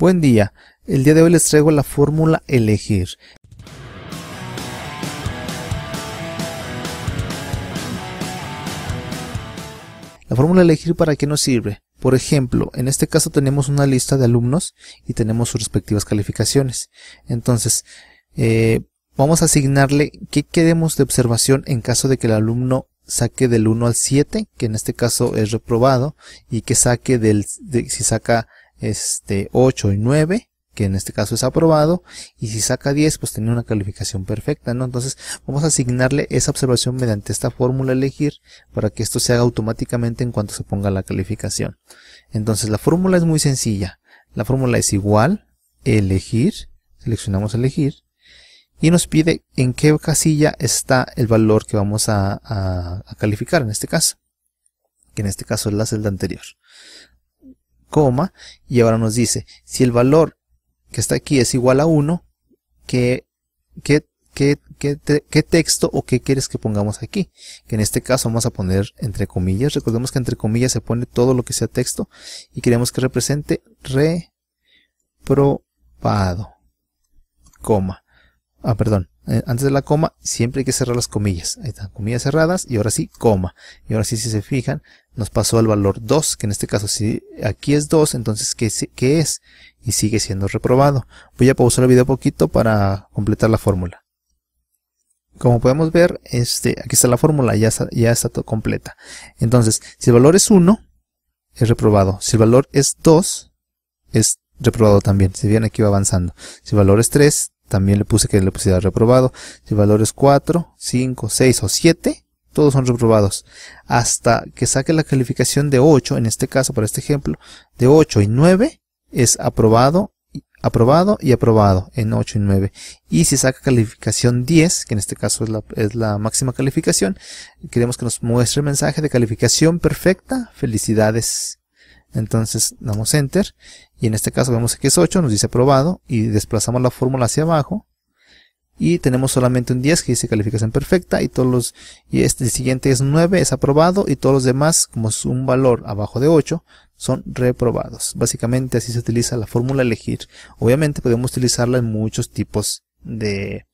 Buen día, el día de hoy les traigo la fórmula elegir. La fórmula elegir para qué nos sirve. Por ejemplo, en este caso tenemos una lista de alumnos y tenemos sus respectivas calificaciones. Entonces, eh, vamos a asignarle qué queremos de observación en caso de que el alumno saque del 1 al 7, que en este caso es reprobado, y que saque del, si saca este 8 y 9 que en este caso es aprobado, y si saca 10, pues tiene una calificación perfecta, ¿no? Entonces, vamos a asignarle esa observación mediante esta fórmula elegir para que esto se haga automáticamente en cuanto se ponga la calificación. Entonces, la fórmula es muy sencilla. La fórmula es igual, elegir, seleccionamos elegir, y nos pide en qué casilla está el valor que vamos a, a calificar en este caso, que en este caso es la celda anterior coma, y ahora nos dice, si el valor que está aquí es igual a 1, ¿qué, qué, qué, qué, texto o qué quieres que pongamos aquí? Que en este caso vamos a poner entre comillas. Recordemos que entre comillas se pone todo lo que sea texto y queremos que represente reprobado, coma. Ah, perdón. Eh, antes de la coma siempre hay que cerrar las comillas. Ahí están, comillas cerradas y ahora sí, coma. Y ahora sí, si se fijan, nos pasó al valor 2, que en este caso si aquí es 2, entonces ¿qué, es? Y sigue siendo reprobado. Voy a pausar el video poquito para completar la fórmula. Como podemos ver, este, aquí está la fórmula, ya está, ya está completa. Entonces, si el valor es 1, es reprobado. Si el valor es 2, es reprobado también. Si bien aquí va avanzando. Si el valor es 3, también le puse que le pusiera reprobado. Si el valor es 4, 5, 6 o 7, todos son reprobados. Hasta que saque la calificación de 8, en este caso, para este ejemplo, de 8 y 9 es aprobado, aprobado y aprobado en 8 y 9. Y si saca calificación 10, que en este caso es la, es la máxima calificación, queremos que nos muestre el mensaje de calificación perfecta, felicidades. Entonces damos Enter y en este caso vemos que es 8, nos dice aprobado y desplazamos la fórmula hacia abajo y tenemos solamente un 10 que dice calificación perfecta y todos los y este siguiente es 9 es aprobado y todos los demás como es un valor abajo de 8 son reprobados. Básicamente así se utiliza la fórmula elegir. Obviamente podemos utilizarla en muchos tipos de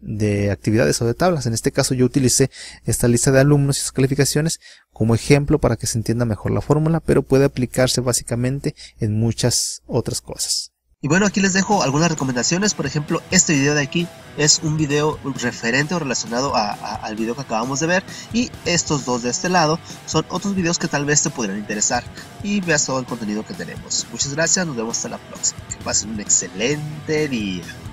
de actividades o de tablas. En este caso yo utilicé esta lista de alumnos y sus calificaciones como ejemplo para que se entienda mejor la fórmula, pero puede aplicarse básicamente en muchas otras cosas. Y bueno, aquí les dejo algunas recomendaciones, por ejemplo, este video de aquí es un video referente o relacionado al video que acabamos de ver y estos dos de este lado son otros videos que tal vez te podrían interesar y veas todo el contenido que tenemos. Muchas gracias, nos vemos hasta la próxima. Que pasen un excelente día.